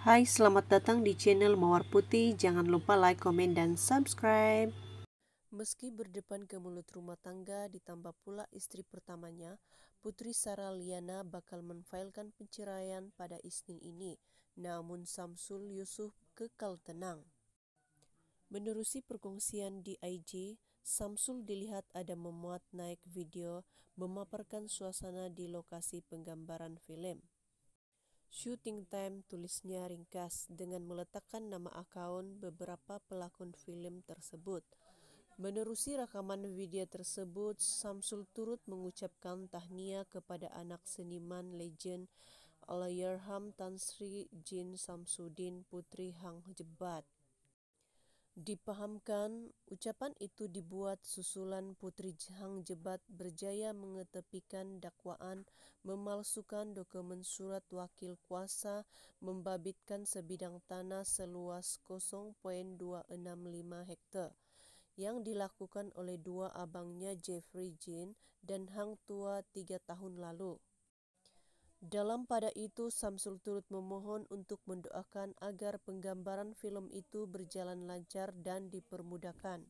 Hai, selamat datang di channel Mawar Putih. Jangan lupa like, komen, dan subscribe. Meski berdepan ke mulut rumah tangga, ditambah pula istri pertamanya, Putri Sarah Liana bakal menfailkan penceraian pada Isnin ini. Namun Samsul Yusuf kekal tenang. Menerusi perkongsian di IG, Samsul dilihat ada memuat naik video memaparkan suasana di lokasi penggambaran film. Shooting Time tulisnya ringkas dengan meletakkan nama akun beberapa pelakon film tersebut. Menerusi rekaman video tersebut, Samsul turut mengucapkan tahniah kepada anak seniman legend Alayarham Tan Sri Jin Samsudin Putri Hang Jebat. Dipahamkan, ucapan itu dibuat susulan Putri Hang Jebat berjaya mengetepikan dakwaan, memalsukan dokumen surat wakil kuasa, membabitkan sebidang tanah seluas 0.265 hektar yang dilakukan oleh dua abangnya Jeffrey Jean dan Hang Tua tiga tahun lalu. Dalam pada itu, Samsul turut memohon untuk mendoakan agar penggambaran film itu berjalan lancar dan dipermudahkan.